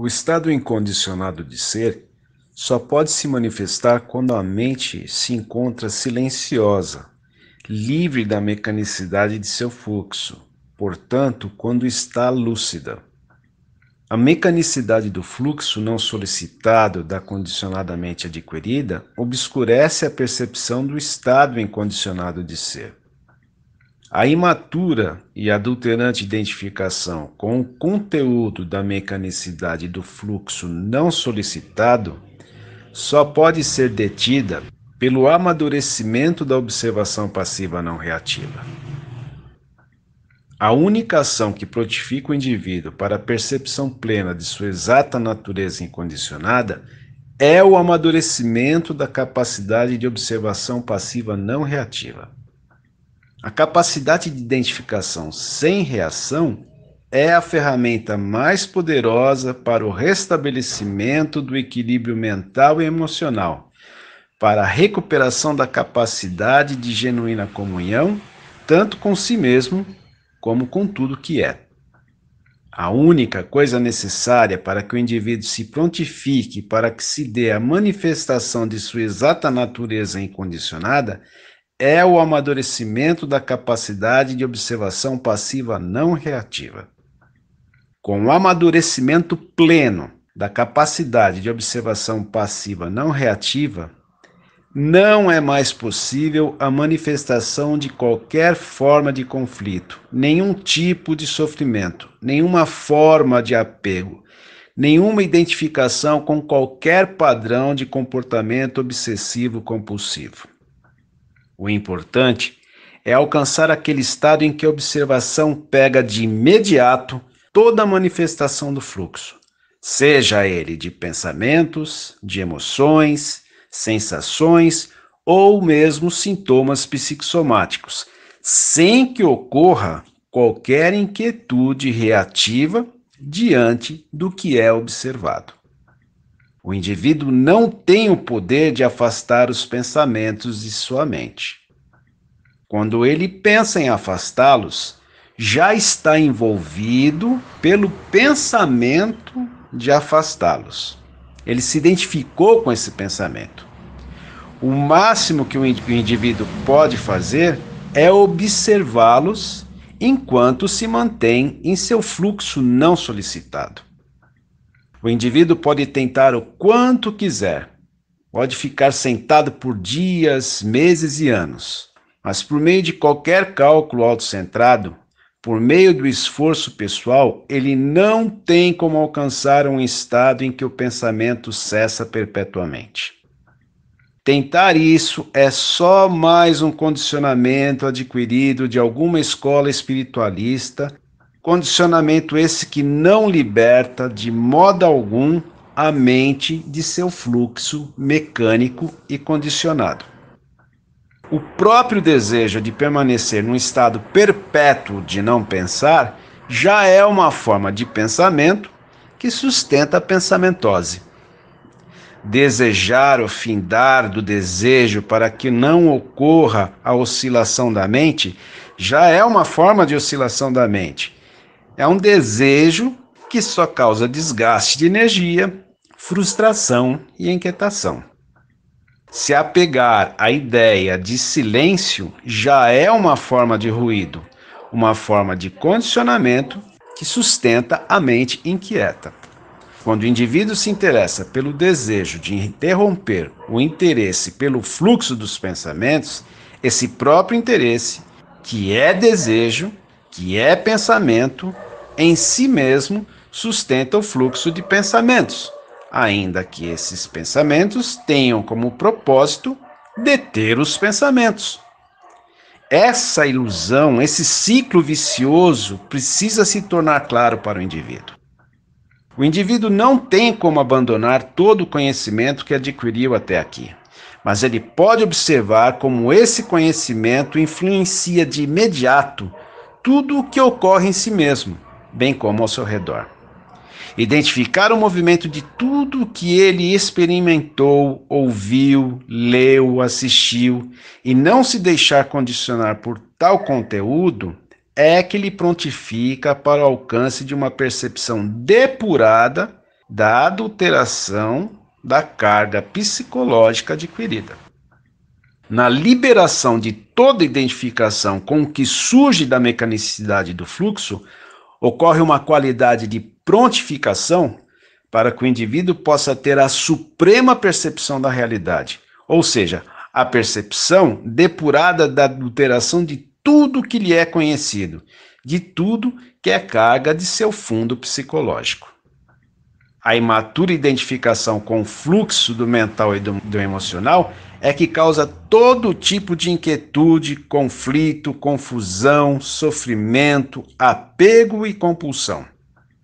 O estado incondicionado de ser só pode se manifestar quando a mente se encontra silenciosa, livre da mecanicidade de seu fluxo, portanto, quando está lúcida. A mecanicidade do fluxo não solicitado da condicionadamente adquirida obscurece a percepção do estado incondicionado de ser. A imatura e adulterante identificação com o conteúdo da mecanicidade do fluxo não solicitado só pode ser detida pelo amadurecimento da observação passiva não reativa. A única ação que protifica o indivíduo para a percepção plena de sua exata natureza incondicionada é o amadurecimento da capacidade de observação passiva não reativa. A capacidade de identificação sem reação é a ferramenta mais poderosa para o restabelecimento do equilíbrio mental e emocional, para a recuperação da capacidade de genuína comunhão, tanto com si mesmo como com tudo que é. A única coisa necessária para que o indivíduo se prontifique para que se dê a manifestação de sua exata natureza incondicionada é o amadurecimento da capacidade de observação passiva não reativa. Com o amadurecimento pleno da capacidade de observação passiva não reativa, não é mais possível a manifestação de qualquer forma de conflito, nenhum tipo de sofrimento, nenhuma forma de apego, nenhuma identificação com qualquer padrão de comportamento obsessivo compulsivo. O importante é alcançar aquele estado em que a observação pega de imediato toda a manifestação do fluxo, seja ele de pensamentos, de emoções, sensações ou mesmo sintomas psicossomáticos, sem que ocorra qualquer inquietude reativa diante do que é observado. O indivíduo não tem o poder de afastar os pensamentos de sua mente. Quando ele pensa em afastá-los, já está envolvido pelo pensamento de afastá-los. Ele se identificou com esse pensamento. O máximo que o indivíduo pode fazer é observá-los enquanto se mantém em seu fluxo não solicitado. O indivíduo pode tentar o quanto quiser, pode ficar sentado por dias, meses e anos, mas por meio de qualquer cálculo autocentrado, por meio do esforço pessoal, ele não tem como alcançar um estado em que o pensamento cessa perpetuamente. Tentar isso é só mais um condicionamento adquirido de alguma escola espiritualista Condicionamento esse que não liberta de modo algum a mente de seu fluxo mecânico e condicionado. O próprio desejo de permanecer num estado perpétuo de não pensar já é uma forma de pensamento que sustenta a pensamentose. Desejar o findar do desejo para que não ocorra a oscilação da mente já é uma forma de oscilação da mente é um desejo que só causa desgaste de energia, frustração e inquietação. Se apegar à ideia de silêncio já é uma forma de ruído, uma forma de condicionamento que sustenta a mente inquieta. Quando o indivíduo se interessa pelo desejo de interromper o interesse pelo fluxo dos pensamentos, esse próprio interesse, que é desejo, que é pensamento, em si mesmo sustenta o fluxo de pensamentos, ainda que esses pensamentos tenham como propósito deter os pensamentos. Essa ilusão, esse ciclo vicioso, precisa se tornar claro para o indivíduo. O indivíduo não tem como abandonar todo o conhecimento que adquiriu até aqui, mas ele pode observar como esse conhecimento influencia de imediato tudo o que ocorre em si mesmo bem como ao seu redor. Identificar o movimento de tudo que ele experimentou, ouviu, leu, assistiu e não se deixar condicionar por tal conteúdo é que lhe prontifica para o alcance de uma percepção depurada da adulteração da carga psicológica adquirida. Na liberação de toda identificação com o que surge da mecanicidade do fluxo, ocorre uma qualidade de prontificação para que o indivíduo possa ter a suprema percepção da realidade, ou seja, a percepção depurada da adulteração de tudo que lhe é conhecido, de tudo que é carga de seu fundo psicológico. A imatura identificação com o fluxo do mental e do, do emocional é que causa todo tipo de inquietude, conflito, confusão, sofrimento, apego e compulsão.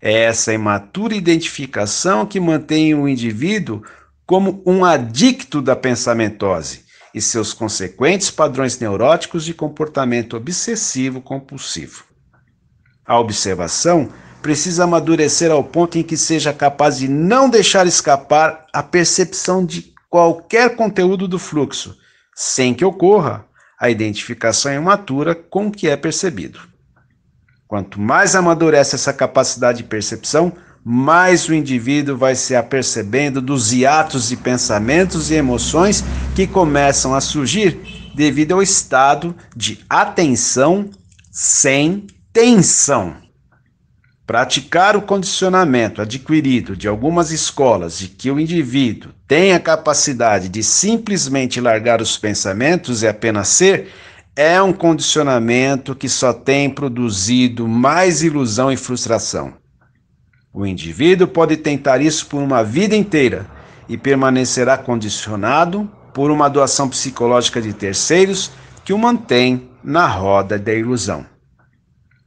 É essa imatura identificação que mantém o indivíduo como um adicto da pensamentose e seus consequentes padrões neuróticos de comportamento obsessivo compulsivo. A observação precisa amadurecer ao ponto em que seja capaz de não deixar escapar a percepção de qualquer conteúdo do fluxo, sem que ocorra a identificação imatura com o que é percebido. Quanto mais amadurece essa capacidade de percepção, mais o indivíduo vai se apercebendo dos hiatos de pensamentos e emoções que começam a surgir devido ao estado de atenção sem tensão. Praticar o condicionamento adquirido de algumas escolas de que o indivíduo tem a capacidade de simplesmente largar os pensamentos e apenas ser é um condicionamento que só tem produzido mais ilusão e frustração. O indivíduo pode tentar isso por uma vida inteira e permanecerá condicionado por uma doação psicológica de terceiros que o mantém na roda da ilusão.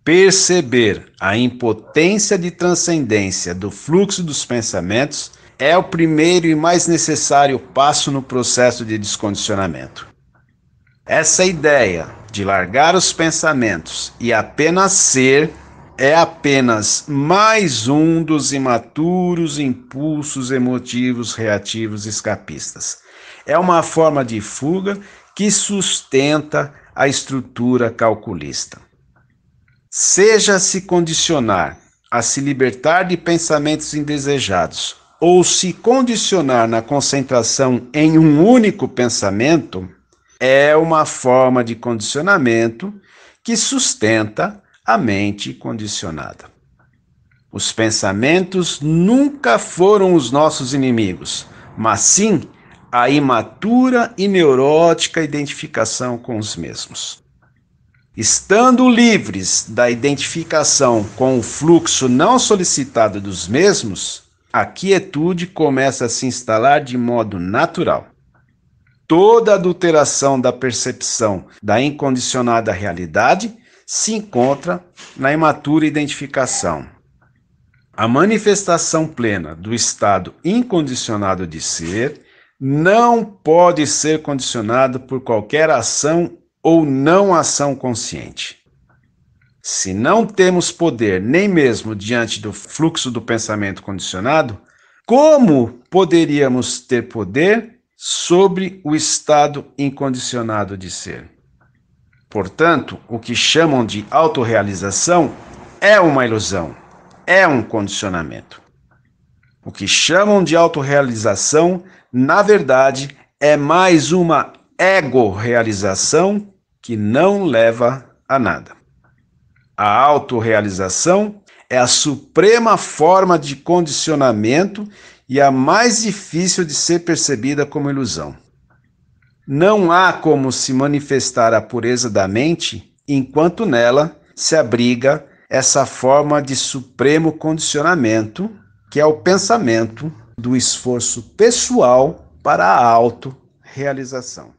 Perceber a impotência de transcendência do fluxo dos pensamentos é o primeiro e mais necessário passo no processo de descondicionamento. Essa ideia de largar os pensamentos e apenas ser é apenas mais um dos imaturos impulsos emotivos reativos escapistas. É uma forma de fuga que sustenta a estrutura calculista. Seja se condicionar a se libertar de pensamentos indesejados ou se condicionar na concentração em um único pensamento é uma forma de condicionamento que sustenta a mente condicionada. Os pensamentos nunca foram os nossos inimigos, mas sim a imatura e neurótica identificação com os mesmos. Estando livres da identificação com o fluxo não solicitado dos mesmos, a quietude começa a se instalar de modo natural. Toda adulteração da percepção da incondicionada realidade se encontra na imatura identificação. A manifestação plena do estado incondicionado de ser não pode ser condicionado por qualquer ação ou não ação consciente. Se não temos poder nem mesmo diante do fluxo do pensamento condicionado, como poderíamos ter poder sobre o estado incondicionado de ser? Portanto, o que chamam de autorrealização é uma ilusão, é um condicionamento. O que chamam de autorrealização, na verdade, é mais uma ego-realização que não leva a nada. A autorrealização é a suprema forma de condicionamento e a mais difícil de ser percebida como ilusão. Não há como se manifestar a pureza da mente enquanto nela se abriga essa forma de supremo condicionamento, que é o pensamento do esforço pessoal para a autorrealização.